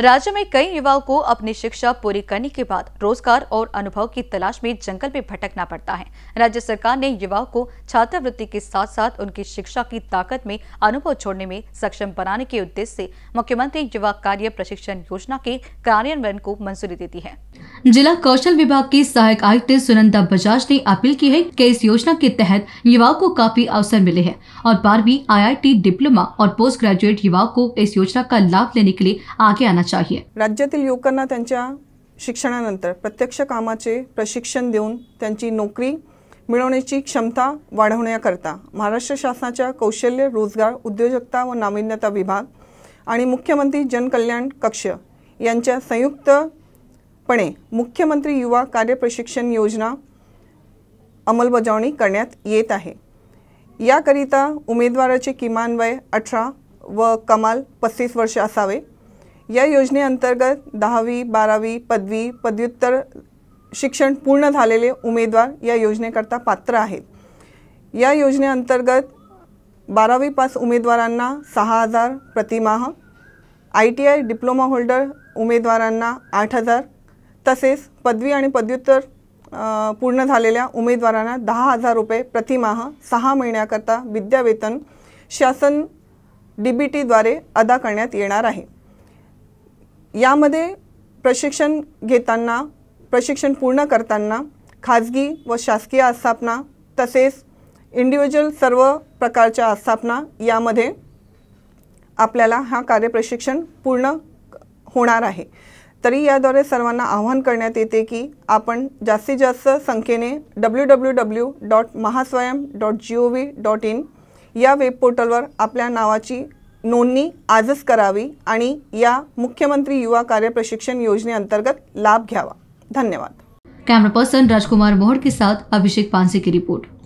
राज्य में कई युवाओं को अपनी शिक्षा पूरी करने के बाद रोजगार और अनुभव की तलाश में जंगल में भटकना पड़ता है राज्य सरकार ने युवाओं को छात्रवृत्ति के साथ साथ उनकी शिक्षा की ताकत में अनुभव छोड़ने में सक्षम बनाने के उद्देश्य से मुख्यमंत्री युवा कार्य प्रशिक्षण योजना के कार्यान्वयन को मंजूरी देती है जिला कौशल विभाग के सहायक आयुक्त सुनंदा बजाज ने अपील की है की इस योजना के तहत युवाओं को काफी अवसर मिले हैं और बारहवीं आई डिप्लोमा और पोस्ट ग्रेजुएट युवाओं को इस योजना का लाभ लेने के लिए आगे आना चाहिए राज्यातील युवकांना त्यांच्या शिक्षणानंतर प्रत्यक्ष कामाचे प्रशिक्षण देऊन त्यांची नोकरी मिळवण्याची क्षमता वाढवण्याकरता महाराष्ट्र शासनाच्या कौशल्य रोजगार उद्योजकता व नाविन्यता विभाग आणि मुख्यमंत्री जनकल्याण कक्ष यांच्या संयुक्तपणे मुख्यमंत्री युवा कार्य प्रशिक्षण योजना अंमलबजावणी करण्यात येत आहे याकरिता उमेदवाराचे किमान वय अठरा व कमाल पस्तीस वर्ष असावे या योजनेअंतर्गत दहावी बारावी पदवी पदव्युत्तर शिक्षण पूर्ण झालेले उमेदवार या योजनेकरता पात्र आहेत या योजनेअंतर्गत बारावी पास उमेदवारांना सहा हजार प्रतिमाह I T I diploma holder उमेदवारांना आठ हजार तसेच पदवी आणि पदव्युत्तर पूर्ण झालेल्या उमेदवारांना दहा हजार रुपये प्रतिमाह सहा महिन्याकरता विद्यावेतन शासन डी बी टीद्वारे अदा करण्यात येणार आहे यामध्ये प्रशिक्षण घेताना प्रशिक्षण पूर्ण करताना खाजगी व शासकीय आस्थापना तसेच इंडिव्हिज्युअल सर्व प्रकारच्या आस्थापना यामध्ये आपल्याला हा कार्यप्रशिक्षण पूर्ण होणार आहे तरी याद्वारे सर्वांना आव्हान करण्यात येते की आपण जास्तीत जास्त संख्येने W W W dot Mahaswayam dot G O V dot in या वेब पोर्टलवर आपल्या नावाची नोंदणी आजच करावी आणि या मुख्यमंत्री युवा कार्य कार्यप्रशिक्षण योजनेअंतर्गत लाभ घ्यावा धन्यवाद कॅमेरा पर्सन राजकुमार मोहड के साथ अभिषेक पानसे की रिपोर्ट